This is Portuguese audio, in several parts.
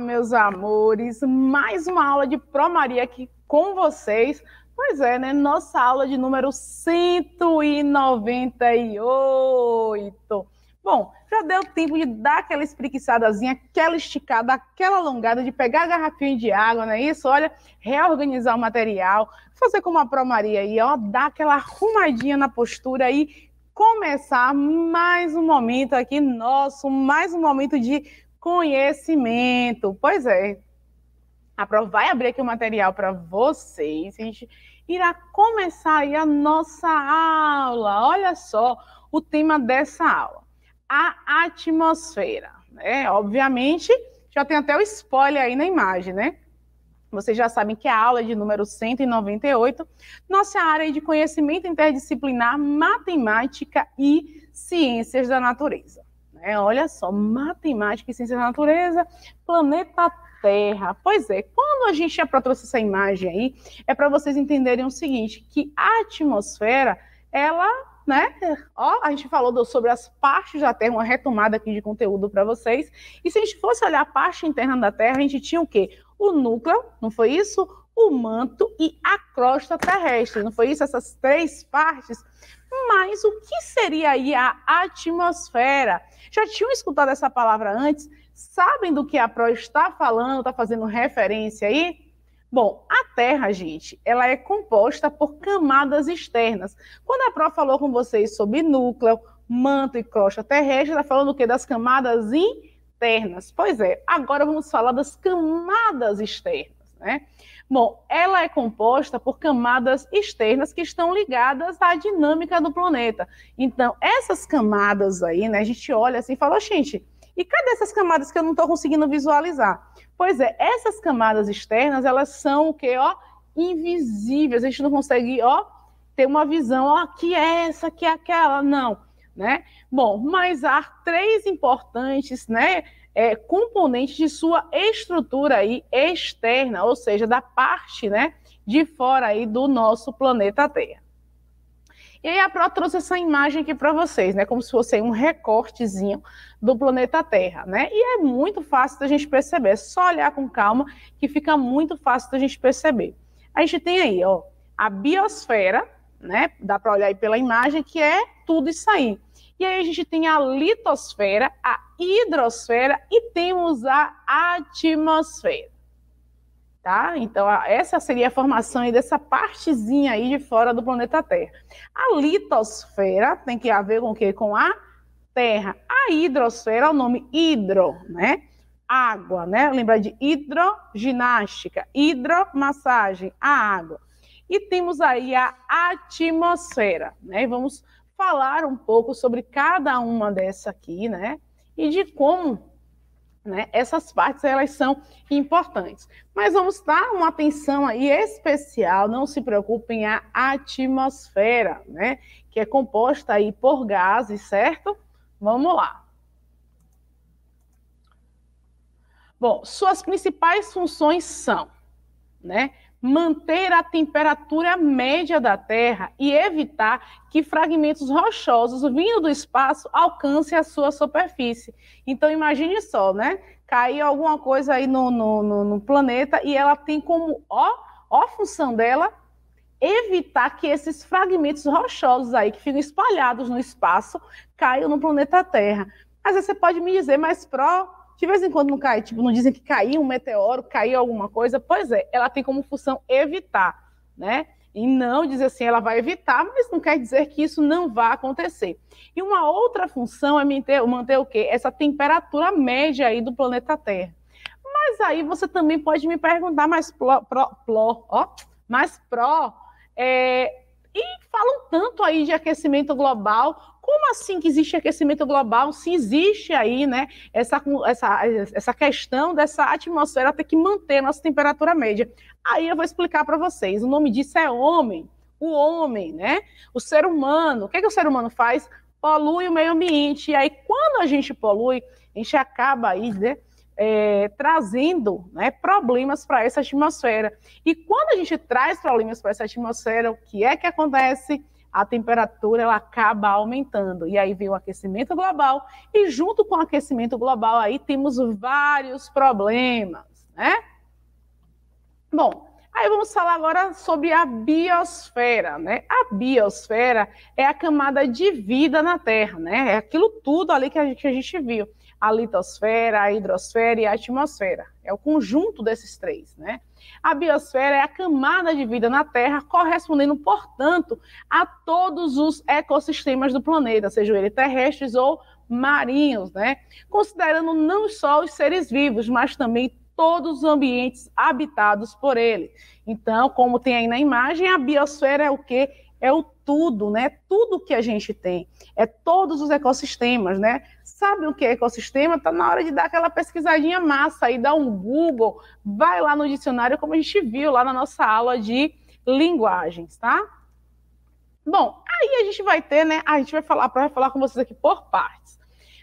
meus amores, mais uma aula de Pro Maria aqui com vocês. Pois é, né? Nossa aula de número 198. Bom, já deu tempo de dar aquela espreguiçadazinha, aquela esticada, aquela alongada, de pegar a garrafinha de água, não é isso? Olha, reorganizar o material, fazer como a Pro Maria aí, ó, dar aquela arrumadinha na postura e começar mais um momento aqui nosso, mais um momento de conhecimento. Pois é. A Pro vai abrir aqui o material para vocês. A gente irá começar aí a nossa aula. Olha só o tema dessa aula. A atmosfera. Né? Obviamente, já tem até o spoiler aí na imagem, né? Vocês já sabem que a aula é de número 198, nossa área é de conhecimento interdisciplinar, matemática e ciências da natureza. Né? Olha só, matemática e ciência da natureza, planeta Terra. Pois é, quando a gente já trouxe essa imagem aí, é para vocês entenderem o seguinte, que a atmosfera, ela, né, ó, a gente falou do, sobre as partes da Terra, uma retomada aqui de conteúdo para vocês, e se a gente fosse olhar a parte interna da Terra, a gente tinha o quê? O núcleo, não foi isso? O manto e a crosta terrestre, não foi isso? Essas três partes mas o que seria aí a atmosfera? Já tinham escutado essa palavra antes? Sabem do que a Pro está falando, está fazendo referência aí? Bom, a Terra, gente, ela é composta por camadas externas. Quando a Pro falou com vocês sobre núcleo, manto e crosta terrestre, ela tá falando do que? Das camadas internas. Pois é, agora vamos falar das camadas externas. Né? Bom, ela é composta por camadas externas que estão ligadas à dinâmica do planeta. Então, essas camadas aí, né, a gente olha assim e fala, gente, e cadê essas camadas que eu não estou conseguindo visualizar? Pois é, essas camadas externas, elas são o quê? Ó, invisíveis, a gente não consegue, ó, ter uma visão, ó, que é essa, que é aquela, não, né? Bom, mas há três importantes, né, é, componentes de sua estrutura aí externa, ou seja, da parte né, de fora aí do nosso planeta Terra. E aí a Pro trouxe essa imagem aqui para vocês, né? Como se fosse um recortezinho do planeta Terra, né? E é muito fácil da gente perceber, é só olhar com calma que fica muito fácil da gente perceber. A gente tem aí, ó, a biosfera, né? Dá para olhar aí pela imagem que é tudo isso aí. E aí a gente tem a litosfera, a hidrosfera e temos a atmosfera. Tá? Então, essa seria a formação aí dessa partezinha aí de fora do planeta Terra. A litosfera tem que haver com o quê? Com a Terra. A hidrosfera é o nome hidro, né? Água, né? Lembra de hidroginástica, hidromassagem, a água. E temos aí a atmosfera, né? vamos falar um pouco sobre cada uma dessa aqui, né? E de como né, essas partes elas são importantes. Mas vamos dar uma atenção aí especial, não se preocupem, a atmosfera, né? Que é composta aí por gases, certo? Vamos lá. Bom, suas principais funções são, né? manter a temperatura média da Terra e evitar que fragmentos rochosos vindo do espaço alcancem a sua superfície. Então imagine só, né? Cair alguma coisa aí no, no, no, no planeta e ela tem como ó, ó função dela evitar que esses fragmentos rochosos aí que ficam espalhados no espaço caiam no planeta Terra. Mas você pode me dizer, mas pró de vez em quando não cai, tipo, não dizem que caiu um meteoro, caiu alguma coisa. Pois é, ela tem como função evitar, né? E não dizer assim, ela vai evitar, mas não quer dizer que isso não vá acontecer. E uma outra função é manter, manter o quê? Essa temperatura média aí do planeta Terra. Mas aí você também pode me perguntar mais pro, ó, mais pró, é, e falam tanto aí de aquecimento global, como assim que existe aquecimento global? Se existe aí, né, essa, essa, essa questão dessa atmosfera ter que manter a nossa temperatura média. Aí eu vou explicar para vocês. O nome disso é homem. O homem, né? O ser humano. O que, é que o ser humano faz? Polui o meio ambiente. E aí, quando a gente polui, a gente acaba aí, né? É, trazendo né, problemas para essa atmosfera. E quando a gente traz problemas para essa atmosfera, o que é que acontece? a temperatura ela acaba aumentando. E aí vem o aquecimento global, e junto com o aquecimento global aí temos vários problemas, né? Bom, aí vamos falar agora sobre a biosfera, né? A biosfera é a camada de vida na Terra, né? É aquilo tudo ali que a gente, a gente viu. A litosfera, a hidrosfera e a atmosfera. É o conjunto desses três, né? A biosfera é a camada de vida na Terra, correspondendo, portanto, a todos os ecossistemas do planeta, sejam eles terrestres ou marinhos, né? Considerando não só os seres vivos, mas também todos os ambientes habitados por ele. Então, como tem aí na imagem, a biosfera é o que? É o tudo, né? Tudo que a gente tem. É todos os ecossistemas, né? sabe o que é ecossistema, está na hora de dar aquela pesquisadinha massa aí, dar um Google, vai lá no dicionário, como a gente viu lá na nossa aula de linguagens, tá? Bom, aí a gente vai ter, né? A gente vai falar, para falar com vocês aqui por partes.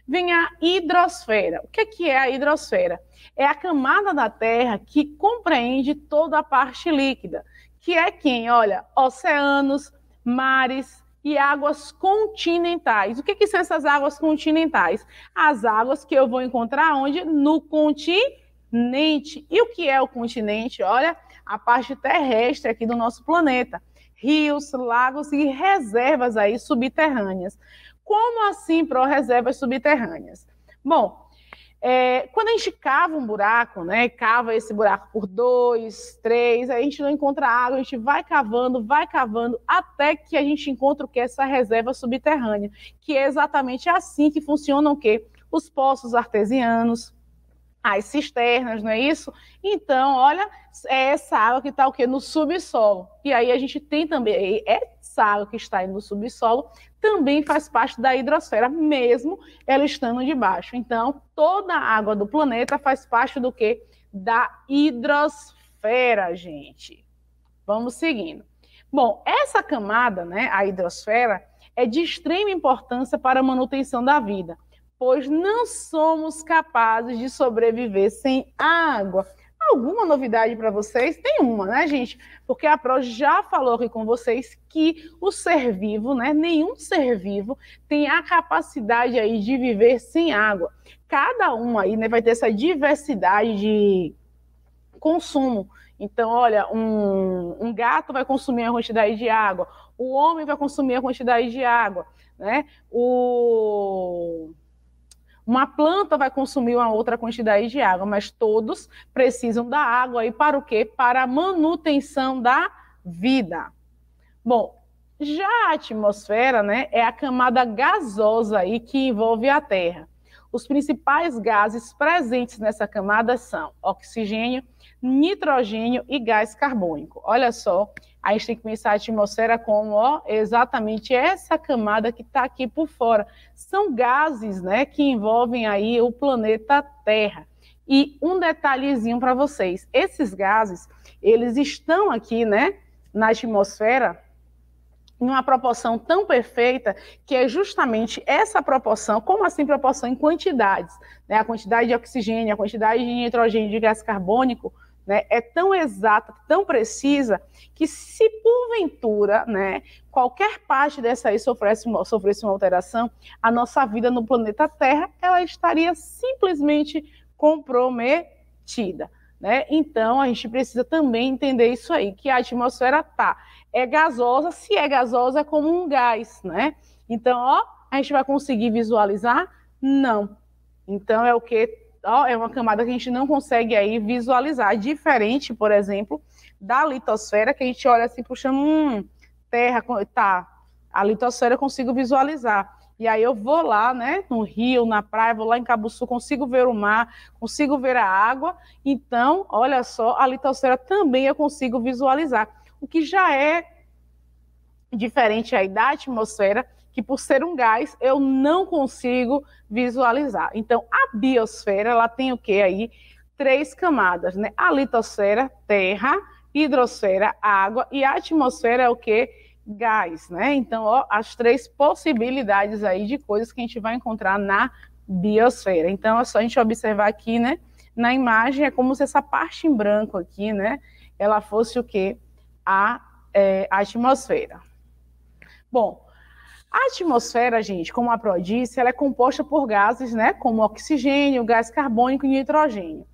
Vem a hidrosfera. O que é, que é a hidrosfera? É a camada da Terra que compreende toda a parte líquida, que é quem? Olha, oceanos, mares, e águas continentais. O que, que são essas águas continentais? As águas que eu vou encontrar onde? No continente. E o que é o continente? Olha, a parte terrestre aqui do nosso planeta. Rios, lagos e reservas aí subterrâneas. Como assim, pró-reservas subterrâneas? Bom, é, quando a gente cava um buraco, né, cava esse buraco por dois, três, a gente não encontra água, a gente vai cavando, vai cavando, até que a gente encontra o que? Essa reserva subterrânea, que é exatamente assim que funcionam o quê? Os poços artesianos, as cisternas, não é isso? Então, olha, é essa água que está o quê? No subsolo. E aí a gente tem também, essa água que está no subsolo também faz parte da hidrosfera, mesmo ela estando debaixo. Então, toda a água do planeta faz parte do quê? Da hidrosfera, gente. Vamos seguindo. Bom, essa camada, né, a hidrosfera, é de extrema importância para a manutenção da vida pois não somos capazes de sobreviver sem água. Alguma novidade para vocês? Tem uma, né, gente? Porque a Pro já falou aqui com vocês que o ser vivo, né, nenhum ser vivo tem a capacidade aí de viver sem água. Cada um aí, né, vai ter essa diversidade de consumo. Então, olha, um, um gato vai consumir a quantidade de água, o homem vai consumir a quantidade de água, né? O uma planta vai consumir uma outra quantidade de água, mas todos precisam da água e para o quê? Para a manutenção da vida. Bom, já a atmosfera, né, é a camada gasosa aí que envolve a Terra. Os principais gases presentes nessa camada são oxigênio, nitrogênio e gás carbônico. Olha só, a gente tem que pensar a atmosfera como ó, exatamente essa camada que está aqui por fora. São gases né, que envolvem aí o planeta Terra. E um detalhezinho para vocês: esses gases, eles estão aqui né, na atmosfera em uma proporção tão perfeita que é justamente essa proporção, como assim proporção em quantidades, né? A quantidade de oxigênio, a quantidade de nitrogênio de gás carbônico né, é tão exata, tão precisa, que se porventura né, qualquer parte dessa aí sofresse uma, sofresse uma alteração, a nossa vida no planeta Terra ela estaria simplesmente comprometida. Né? Então, a gente precisa também entender isso aí, que a atmosfera tá é gasosa, se é gasosa é como um gás, né? Então, ó, a gente vai conseguir visualizar? Não. Então é o que é uma camada que a gente não consegue aí visualizar, diferente, por exemplo, da litosfera, que a gente olha assim, puxa, hum, terra, tá, a litosfera eu consigo visualizar. E aí eu vou lá, né, no rio, na praia, vou lá em Cabo Sul, consigo ver o mar, consigo ver a água. Então, olha só, a litosfera também eu consigo visualizar. O que já é diferente aí da atmosfera, que por ser um gás eu não consigo visualizar. Então, a biosfera, ela tem o que aí? Três camadas, né? A litosfera, terra, hidrosfera, água e a atmosfera é o que? Gás, né? Então, ó, as três possibilidades aí de coisas que a gente vai encontrar na biosfera. Então, é só a gente observar aqui, né? Na imagem é como se essa parte em branco aqui, né? Ela fosse o que? A, é, a atmosfera. Bom, a atmosfera, gente, como a Pro disse, ela é composta por gases, né, como oxigênio, gás carbônico e nitrogênio.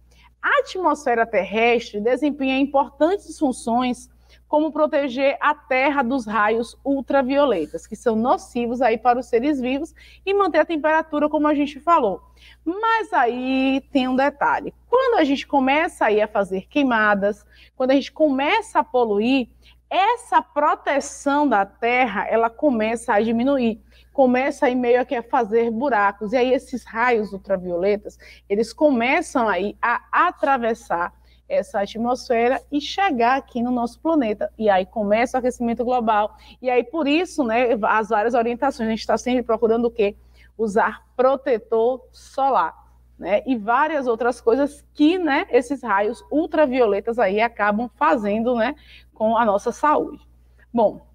A atmosfera terrestre desempenha importantes funções como proteger a Terra dos raios ultravioletas, que são nocivos aí para os seres vivos e manter a temperatura, como a gente falou. Mas aí tem um detalhe. Quando a gente começa aí a fazer queimadas, quando a gente começa a poluir, essa proteção da terra ela começa a diminuir, começa aí meio que a fazer buracos, e aí esses raios ultravioletas, eles começam aí a atravessar essa atmosfera e chegar aqui no nosso planeta. E aí começa o aquecimento global. E aí, por isso, né, as várias orientações, a gente está sempre procurando o quê? Usar protetor solar, né? E várias outras coisas que, né, esses raios ultravioletas aí acabam fazendo, né, com a nossa saúde. Bom,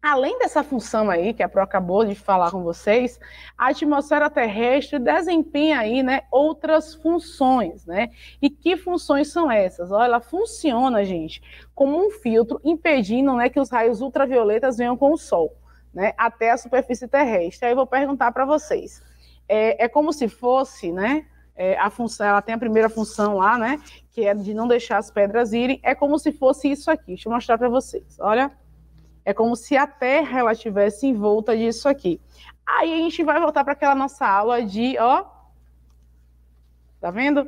além dessa função aí que a Pro acabou de falar com vocês, a atmosfera terrestre desempenha aí, né, outras funções, né? E que funções são essas? Olha, ela funciona, gente, como um filtro impedindo, né, que os raios ultravioletas venham com o sol, né, até a superfície terrestre. Aí eu vou perguntar para vocês. É, é como se fosse, né, é, a função, ela tem a primeira função lá, né? Que é de não deixar as pedras irem. É como se fosse isso aqui. Deixa eu mostrar para vocês. Olha. É como se a Terra ela tivesse envolta disso aqui. Aí a gente vai voltar para aquela nossa aula de, ó, tá vendo?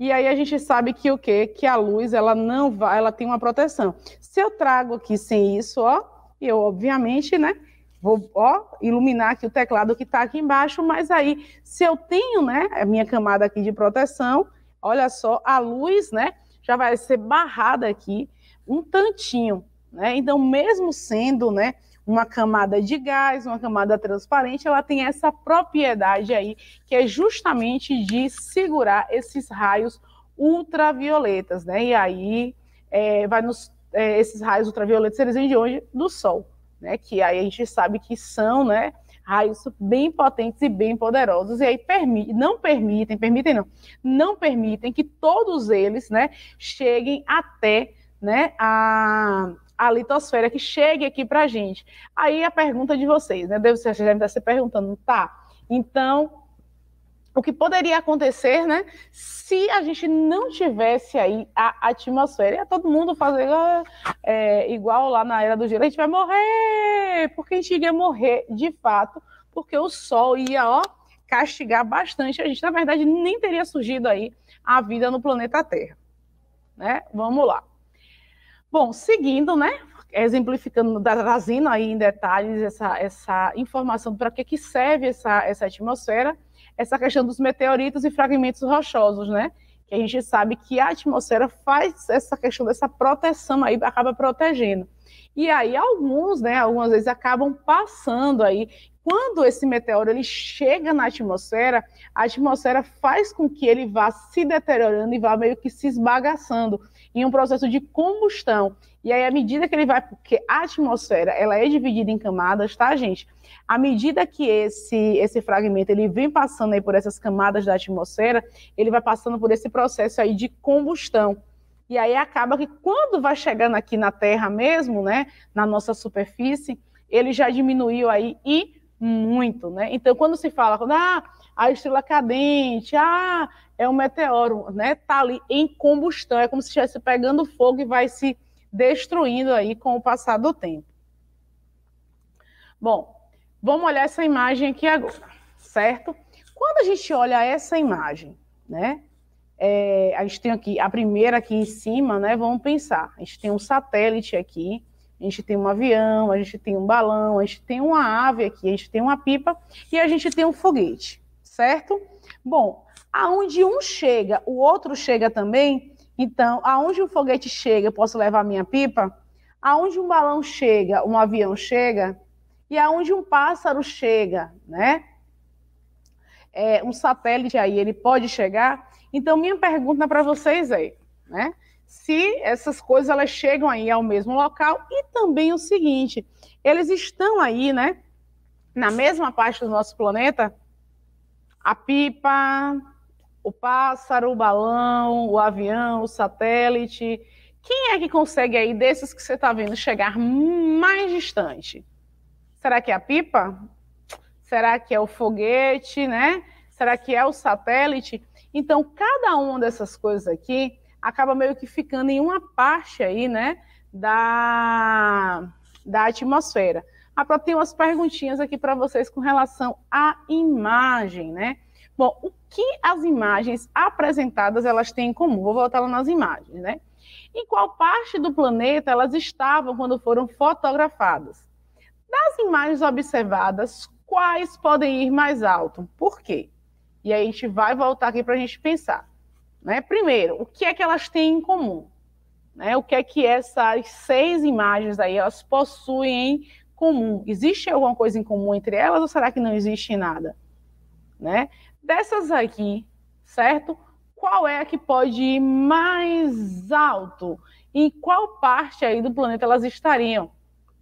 E aí a gente sabe que o quê? Que a luz ela não vai, ela tem uma proteção. Se eu trago aqui sem isso, ó, eu obviamente, né, vou ó, iluminar aqui o teclado que está aqui embaixo, mas aí, se eu tenho né, a minha camada aqui de proteção, olha só, a luz né, já vai ser barrada aqui um tantinho. Né? Então, mesmo sendo né, uma camada de gás, uma camada transparente, ela tem essa propriedade aí, que é justamente de segurar esses raios ultravioletas, né? E aí é, vai nos, é, esses raios ultravioletas, eles vêm de onde? Do Sol né, que aí a gente sabe que são, né, raios bem potentes e bem poderosos, e aí permi não permitem, permitem não, não permitem que todos eles, né, cheguem até, né, a, a litosfera, que chegue aqui para a gente. Aí a pergunta de vocês, né, vocês devem estar se perguntando, tá, então o que poderia acontecer, né? Se a gente não tivesse aí a atmosfera, ia todo mundo fazer ah, é, igual lá na era do gelo, a gente vai morrer, porque a gente ia morrer de fato, porque o sol ia, ó, castigar bastante a gente. Na verdade, nem teria surgido aí a vida no planeta Terra, né? Vamos lá. Bom, seguindo, né? exemplificando, trazendo aí em detalhes essa, essa informação para que, que serve essa, essa atmosfera, essa questão dos meteoritos e fragmentos rochosos, né? Que a gente sabe que a atmosfera faz essa questão dessa proteção aí, acaba protegendo. E aí alguns, né, algumas vezes acabam passando aí. Quando esse meteoro ele chega na atmosfera, a atmosfera faz com que ele vá se deteriorando e vá meio que se esbagaçando em um processo de combustão. E aí, à medida que ele vai, porque a atmosfera ela é dividida em camadas, tá, gente? À medida que esse, esse fragmento ele vem passando aí por essas camadas da atmosfera, ele vai passando por esse processo aí de combustão. E aí acaba que quando vai chegando aqui na Terra mesmo, né, na nossa superfície, ele já diminuiu aí e muito, né? Então, quando se fala, quando, ah, a estrela cadente, ah, é um meteoro, né? Tá ali em combustão, é como se estivesse pegando fogo e vai se destruindo aí com o passar do tempo. Bom, vamos olhar essa imagem aqui agora, certo? Quando a gente olha essa imagem, né? É, a gente tem aqui a primeira aqui em cima, né? Vamos pensar. A gente tem um satélite aqui, a gente tem um avião, a gente tem um balão, a gente tem uma ave aqui, a gente tem uma pipa e a gente tem um foguete, certo? Bom, aonde um chega, o outro chega também, então, aonde um foguete chega, eu posso levar minha pipa? Aonde um balão chega, um avião chega? E aonde um pássaro chega, né? É, um satélite aí, ele pode chegar? Então, minha pergunta para vocês é, né? Se essas coisas elas chegam aí ao mesmo local e também o seguinte, eles estão aí, né? Na mesma parte do nosso planeta, a pipa, o pássaro, o balão, o avião, o satélite. Quem é que consegue aí desses que você está vendo chegar mais distante? Será que é a pipa? Será que é o foguete, né? Será que é o satélite? Então, cada uma dessas coisas aqui acaba meio que ficando em uma parte aí, né, da, da atmosfera. A ah, própria tem umas perguntinhas aqui para vocês com relação à imagem, né? Bom, o que as imagens apresentadas elas têm em comum? Vou voltar lá nas imagens, né? Em qual parte do planeta elas estavam quando foram fotografadas? Das imagens observadas, quais podem ir mais alto? Por quê? E aí a gente vai voltar aqui para a gente pensar. Né? Primeiro, o que é que elas têm em comum? Né? O que é que essas seis imagens aí elas possuem em comum? Existe alguma coisa em comum entre elas ou será que não existe nada? Né? Dessas aqui, certo? Qual é a que pode ir mais alto? Em qual parte aí do planeta elas estariam?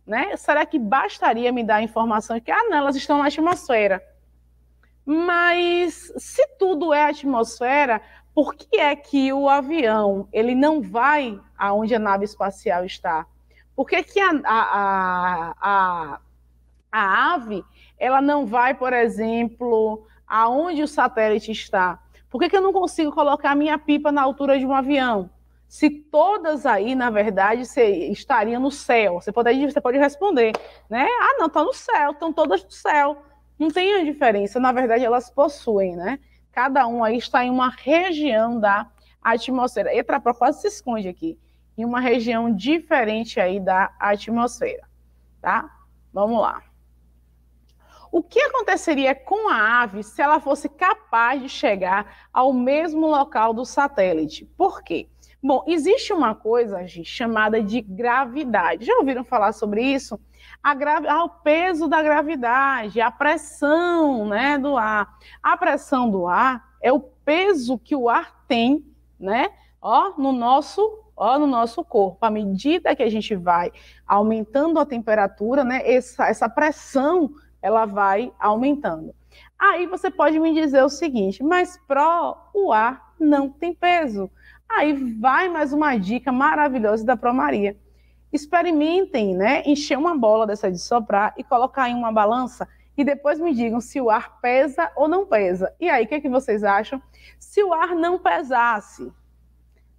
Né? Será que bastaria me dar a informação que, ah, não, elas estão na atmosfera? Mas se tudo é atmosfera, por que é que o avião ele não vai aonde a nave espacial está? Por que, é que a, a, a, a, ave ela não vai, por exemplo, aonde o satélite está? Por que, que eu não consigo colocar a minha pipa na altura de um avião? se todas aí, na verdade, estariam no céu. Você pode, você pode responder, né? Ah, não, estão tá no céu, estão todas no céu. Não tem a diferença, na verdade, elas possuem, né? Cada um aí está em uma região da atmosfera. E Etrapó quase se esconde aqui, em uma região diferente aí da atmosfera, tá? Vamos lá. O que aconteceria com a ave se ela fosse capaz de chegar ao mesmo local do satélite? Por quê? Bom, existe uma coisa chamada de gravidade. Já ouviram falar sobre isso? A ah, o peso da gravidade, a pressão né, do ar. A pressão do ar é o peso que o ar tem, né? Ó, no nosso ó, no nosso corpo. À medida que a gente vai aumentando a temperatura, né, essa, essa pressão ela vai aumentando. Aí você pode me dizer o seguinte, mas pro o ar não tem peso. Aí vai mais uma dica maravilhosa da Pro Maria. Experimentem, né? Encher uma bola dessa de soprar e colocar em uma balança e depois me digam se o ar pesa ou não pesa. E aí, o que, é que vocês acham? Se o ar não pesasse,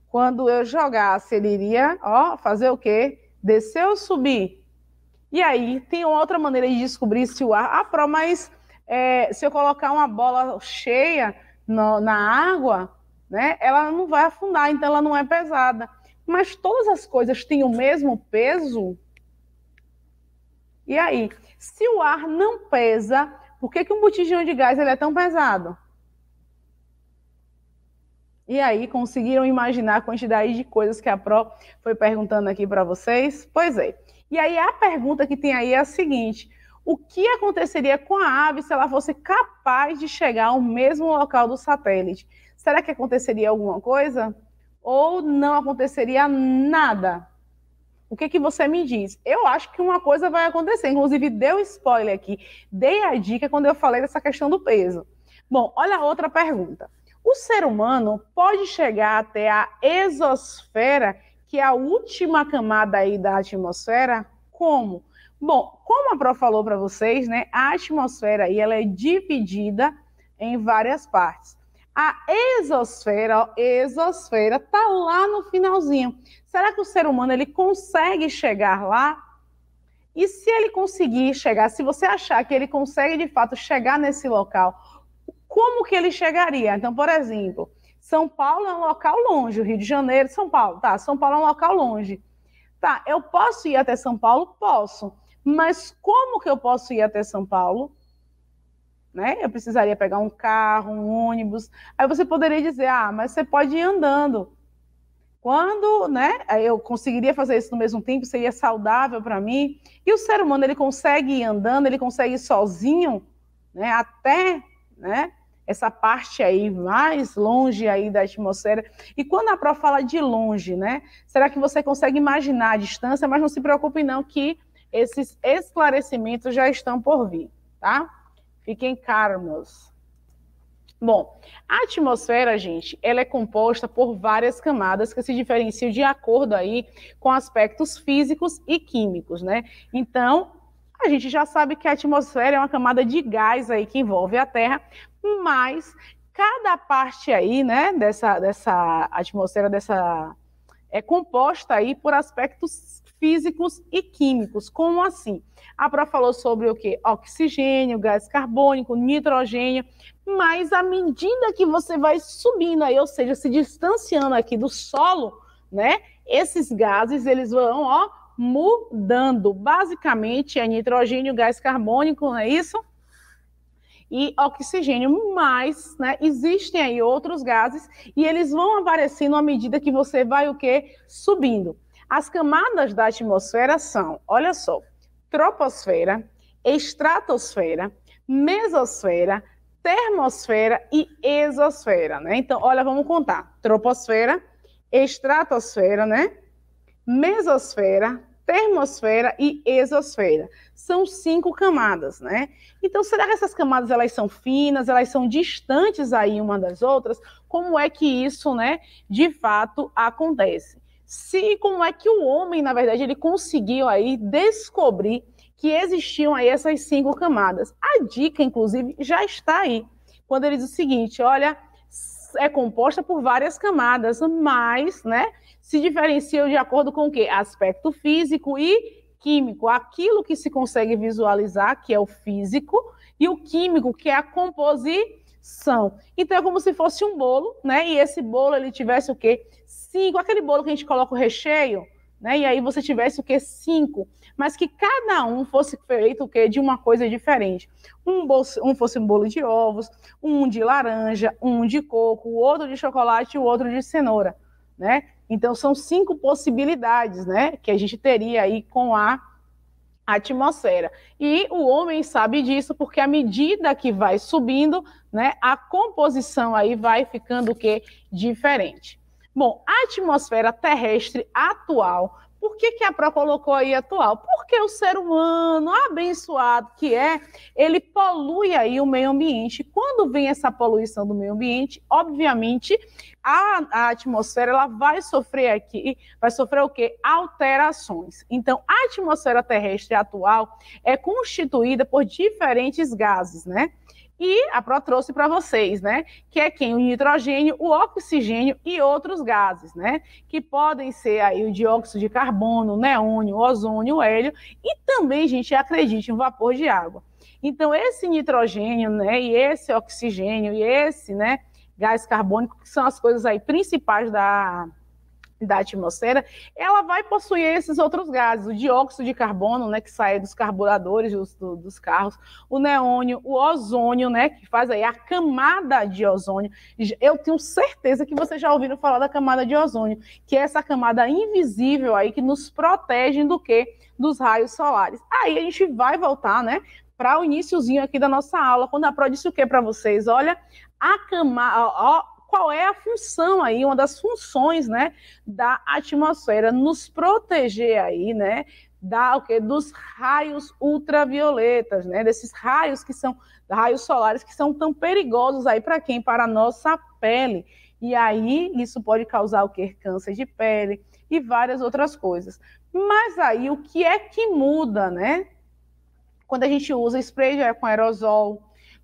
quando eu jogasse, ele iria ó, fazer o quê? Descer ou subir? E aí tem outra maneira de descobrir se o ar. Ah, pró, mas é, se eu colocar uma bola cheia no, na água, né, ela não vai afundar, então ela não é pesada. Mas todas as coisas têm o mesmo peso? E aí, se o ar não pesa, por que, que um botijão de gás ele é tão pesado? E aí, conseguiram imaginar a quantidade de coisas que a Pro foi perguntando aqui para vocês? Pois é. E aí a pergunta que tem aí é a seguinte: o que aconteceria com a ave se ela fosse capaz de chegar ao mesmo local do satélite? Será que aconteceria alguma coisa? Ou não aconteceria nada? O que, que você me diz? Eu acho que uma coisa vai acontecer. Inclusive, deu um spoiler aqui. Dei a dica quando eu falei dessa questão do peso. Bom, olha a outra pergunta. O ser humano pode chegar até a exosfera que é a última camada aí da atmosfera, como? Bom, como a Pro falou para vocês, né, a atmosfera aí, ela é dividida em várias partes. A exosfera, ó, exosfera tá lá no finalzinho. Será que o ser humano ele consegue chegar lá? E se ele conseguir chegar, se você achar que ele consegue de fato chegar nesse local, como que ele chegaria? Então, por exemplo, são Paulo é um local longe, o Rio de Janeiro, São Paulo, tá? São Paulo é um local longe. Tá, eu posso ir até São Paulo? Posso. Mas como que eu posso ir até São Paulo? Né? Eu precisaria pegar um carro, um ônibus. Aí você poderia dizer: "Ah, mas você pode ir andando". Quando, né, eu conseguiria fazer isso no mesmo tempo, seria saudável para mim. E o ser humano, ele consegue ir andando, ele consegue ir sozinho, né, até, né, essa parte aí mais longe aí da atmosfera. E quando a prova fala de longe, né? Será que você consegue imaginar a distância? Mas não se preocupe não que esses esclarecimentos já estão por vir, tá? Fiquem calmos. Bom, a atmosfera, gente, ela é composta por várias camadas que se diferenciam de acordo aí com aspectos físicos e químicos, né? Então, a gente já sabe que a atmosfera é uma camada de gás aí que envolve a Terra, mas cada parte aí, né, dessa, dessa atmosfera, dessa é composta aí por aspectos físicos e químicos. Como assim? A Pro falou sobre o que? Oxigênio, gás carbônico, nitrogênio, mas à medida que você vai subindo aí, ou seja, se distanciando aqui do solo, né? Esses gases, eles vão, ó, mudando. Basicamente, é nitrogênio, gás carbônico, não é isso? E oxigênio, mas né, existem aí outros gases e eles vão aparecendo à medida que você vai o quê? Subindo. As camadas da atmosfera são, olha só, troposfera, estratosfera, mesosfera, termosfera e exosfera, né? Então, olha, vamos contar. Troposfera, estratosfera, né? mesosfera, termosfera e exosfera. São cinco camadas, né? Então, será que essas camadas elas são finas, elas são distantes aí uma das outras? Como é que isso, né, de fato acontece? Se como é que o homem, na verdade, ele conseguiu aí descobrir que existiam aí essas cinco camadas? A dica, inclusive, já está aí. Quando ele diz o seguinte, olha, é composta por várias camadas, mas né, se diferenciam de acordo com o quê? Aspecto físico e químico. Aquilo que se consegue visualizar, que é o físico, e o químico, que é a composição. Então é como se fosse um bolo, né? E esse bolo ele tivesse o quê? Cinco, aquele bolo que a gente coloca o recheio, né? E aí você tivesse o quê? Cinco mas que cada um fosse feito o quê? De uma coisa diferente. Um, bolso, um fosse um bolo de ovos, um de laranja, um de coco, o outro de chocolate e o outro de cenoura, né? Então são cinco possibilidades, né, que a gente teria aí com a atmosfera. E o homem sabe disso porque à medida que vai subindo, né, a composição aí vai ficando o quê? Diferente. Bom, a atmosfera terrestre atual por que, que a Pro colocou aí atual? Porque o ser humano abençoado que é, ele polui aí o meio ambiente. Quando vem essa poluição do meio ambiente, obviamente a, a atmosfera ela vai sofrer aqui, vai sofrer o quê? Alterações. Então, a atmosfera terrestre atual é constituída por diferentes gases, né? E a Pro trouxe para vocês, né? Que é quem? O nitrogênio, o oxigênio e outros gases, né? Que podem ser aí o dióxido de carbono, o neônio, o ozônio, o hélio e também, gente, acredite, um vapor de água. Então, esse nitrogênio, né? E esse oxigênio e esse, né? Gás carbônico, que são as coisas aí principais da da atmosfera, ela vai possuir esses outros gases, o dióxido de carbono, né, que sai dos carburadores dos, dos, carros, o neônio, o ozônio, né, que faz aí a camada de ozônio. Eu tenho certeza que vocês já ouviram falar da camada de ozônio, que é essa camada invisível aí que nos protege do que dos raios solares. Aí a gente vai voltar, né, para o iníciozinho aqui da nossa aula, quando a Pro disse o que para vocês? Olha, a camada, ó qual é a função aí, uma das funções, né, da atmosfera, nos proteger aí, né, da o que dos raios ultravioletas, né, desses raios que são raios solares que são tão perigosos aí para quem, para a nossa pele. E aí isso pode causar o que câncer de pele e várias outras coisas. Mas aí o que é que muda, né? Quando a gente usa spray já é com aerosol,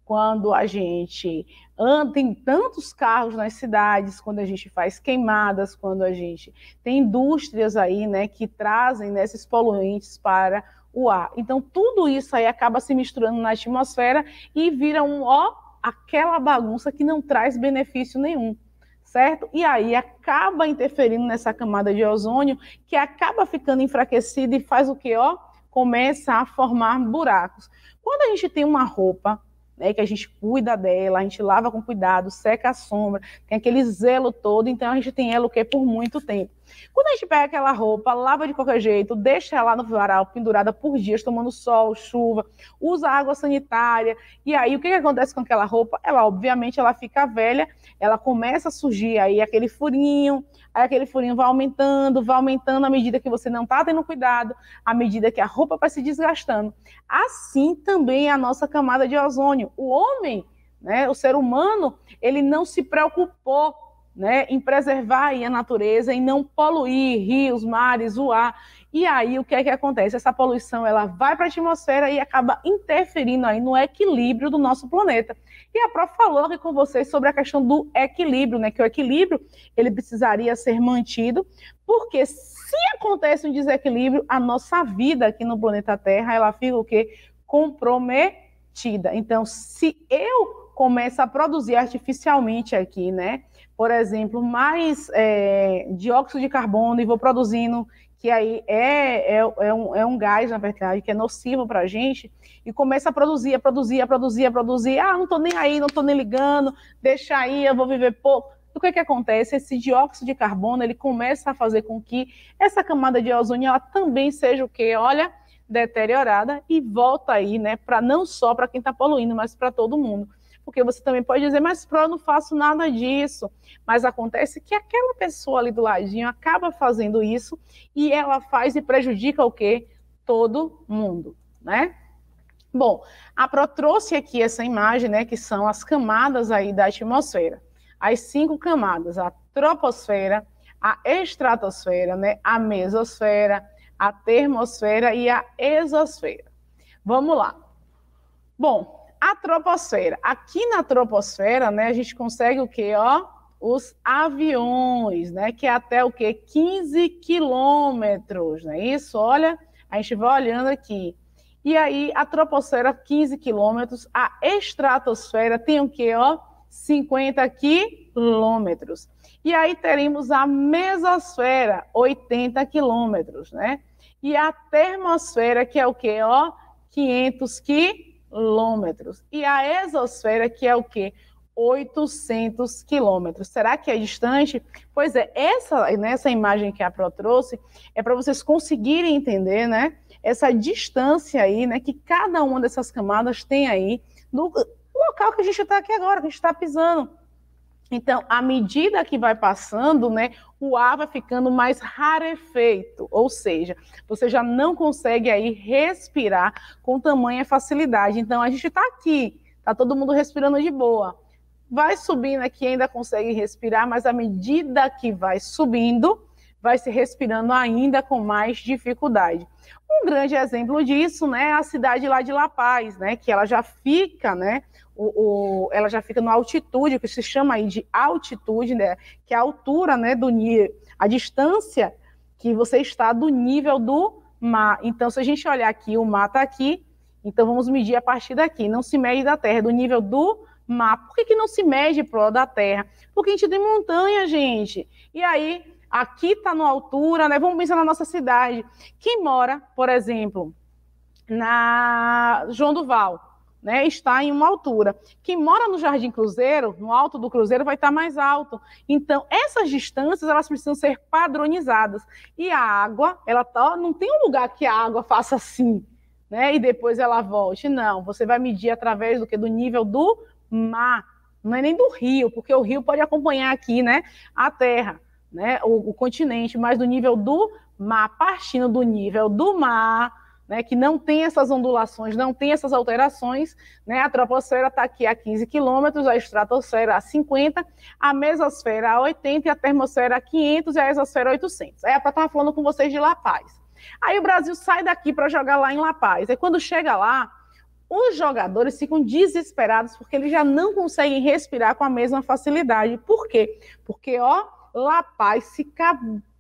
quando a gente anda em tantos carros nas cidades, quando a gente faz queimadas, quando a gente tem indústrias aí, né, que trazem né, esses poluentes para o ar. Então tudo isso aí acaba se misturando na atmosfera e vira um ó, aquela bagunça que não traz benefício nenhum certo? E aí acaba interferindo nessa camada de ozônio, que acaba ficando enfraquecida e faz o que, ó? Começa a formar buracos. Quando a gente tem uma roupa né, que a gente cuida dela, a gente lava com cuidado, seca a sombra, tem aquele zelo todo, então a gente tem ela o que por muito tempo. Quando a gente pega aquela roupa, lava de qualquer jeito, deixa ela no varal pendurada por dias, tomando sol, chuva, usa água sanitária, e aí o que, que acontece com aquela roupa? Ela, obviamente, ela fica velha, ela começa a surgir aí aquele furinho, Aí aquele furinho vai aumentando, vai aumentando à medida que você não está tendo cuidado, à medida que a roupa vai se desgastando. Assim também é a nossa camada de ozônio. O homem, né, o ser humano, ele não se preocupou né, em preservar a natureza, em não poluir rios, mares, o ar. E aí o que é que acontece? Essa poluição ela vai para a atmosfera e acaba interferindo aí no equilíbrio do nosso planeta. E a prof falou aqui com vocês sobre a questão do equilíbrio, né? Que o equilíbrio ele precisaria ser mantido, porque se acontece um desequilíbrio, a nossa vida aqui no planeta Terra, ela fica o quê? Comprometida. Então, se eu começo a produzir artificialmente aqui, né? Por exemplo, mais é, dióxido de carbono e vou produzindo que aí é, é, é, um, é um gás, na verdade, que é nocivo para a gente, e começa a produzir, a produzir, a produzir, a produzir. Ah, não estou nem aí, não estou nem ligando, deixa aí, eu vou viver pouco. O que, é que acontece? Esse dióxido de carbono ele começa a fazer com que essa camada de ozônio ela também seja o que? Olha, deteriorada e volta aí, né? Para não só para quem está poluindo, mas para todo mundo porque você também pode dizer, mas Pro, eu não faço nada disso. Mas acontece que aquela pessoa ali do ladinho acaba fazendo isso e ela faz e prejudica o quê? Todo mundo, né? Bom, a Pro trouxe aqui essa imagem, né, que são as camadas aí da atmosfera. As cinco camadas, a troposfera, a estratosfera, né, a mesosfera, a termosfera e a exosfera. Vamos lá. Bom, a troposfera. Aqui na troposfera, né, a gente consegue o quê, ó? Os aviões, né, que é até o quê? 15 quilômetros, né? Isso, olha, a gente vai olhando aqui. E aí, a troposfera, 15 quilômetros, a estratosfera tem o quê, ó? 50 quilômetros. E aí teremos a mesosfera, 80 quilômetros, né? E a termosfera, que é o quê, ó? 500 quilômetros quilômetros. E a exosfera, que é o quê? 800 quilômetros. Será que é distante? Pois é, essa nessa né, imagem que a Pro trouxe é para vocês conseguirem entender, né? Essa distância aí, né? Que cada uma dessas camadas tem aí no local que a gente está aqui agora, que a gente está pisando. Então, à medida que vai passando, né, o ar vai ficando mais rarefeito, ou seja, você já não consegue aí respirar com tamanha facilidade. Então, a gente está aqui, está todo mundo respirando de boa. Vai subindo aqui, ainda consegue respirar, mas à medida que vai subindo, vai se respirando ainda com mais dificuldade. Um grande exemplo disso, né, é a cidade lá de La Paz, né, que ela já fica, né, o, o, ela já fica no altitude, que se chama aí de altitude, né, que é a altura, né, do a distância que você está do nível do mar. Então, se a gente olhar aqui, o mar está aqui, então vamos medir a partir daqui, não se mede da Terra, é do nível do mar. Por que, que não se mede pro da Terra? Porque a gente tem montanha, gente. E aí aqui está numa altura, né? Vamos pensar na nossa cidade. Quem mora, por exemplo, na João do Val, né, está em uma altura. Quem mora no Jardim Cruzeiro, no alto do Cruzeiro, vai estar tá mais alto. Então, essas distâncias elas precisam ser padronizadas. E a água, ela tá, não tem um lugar que a água faça assim, né? E depois ela volte. Não, você vai medir através do que do nível do mar, não é nem do rio, porque o rio pode acompanhar aqui, né, a terra né, o, o continente, mas do nível do mar, partindo do nível do mar, né, que não tem essas ondulações, não tem essas alterações, né, a troposfera está aqui a 15 quilômetros, a estratosfera a 50, a mesosfera a 80 e a termosfera a 500 e a exosfera a 800. É para estar falando com vocês de La Paz. Aí o Brasil sai daqui para jogar lá em La Paz. E quando chega lá, os jogadores ficam desesperados porque eles já não conseguem respirar com a mesma facilidade. Por quê? Porque, ó, Paz fica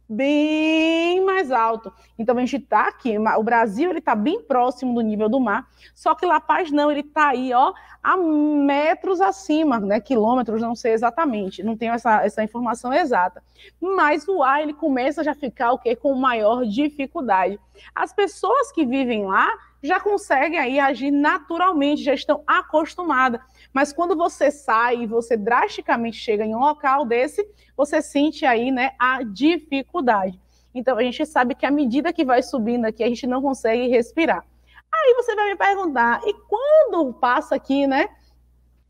bem mais alto. Então a gente está aqui, o Brasil ele está bem próximo do nível do mar, só que La Paz não, ele está aí ó, a metros acima, né, quilômetros, não sei exatamente, não tenho essa, essa informação exata. Mas o ar ele começa já a ficar o quê? com maior dificuldade. As pessoas que vivem lá já conseguem aí agir naturalmente, já estão acostumadas. Mas quando você sai e você drasticamente chega em um local desse, você sente aí né, a dificuldade. Então a gente sabe que à medida que vai subindo aqui, a gente não consegue respirar. Aí você vai me perguntar, e quando passa aqui, né?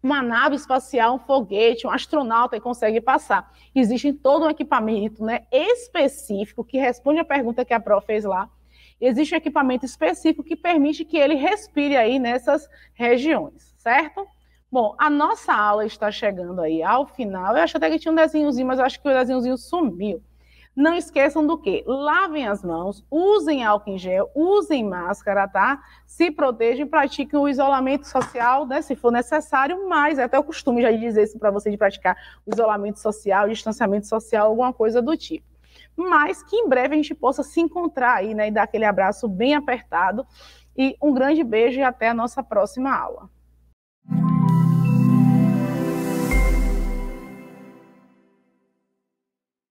uma nave espacial, um foguete, um astronauta e consegue passar. Existe todo um equipamento né, específico que responde à pergunta que a Pro fez lá. Existe um equipamento específico que permite que ele respire aí nessas regiões, certo? Bom, a nossa aula está chegando aí ao final. Eu acho até que tinha um desenhozinho, mas eu acho que o desenhozinho sumiu. Não esqueçam do que? Lavem as mãos, usem álcool em gel, usem máscara, tá? Se protejam e pratiquem o isolamento social, né? Se for necessário, mas é até o costume já de dizer isso para você de praticar o isolamento social, distanciamento social, alguma coisa do tipo. Mas que em breve a gente possa se encontrar aí, né? E dar aquele abraço bem apertado. E um grande beijo e até a nossa próxima aula.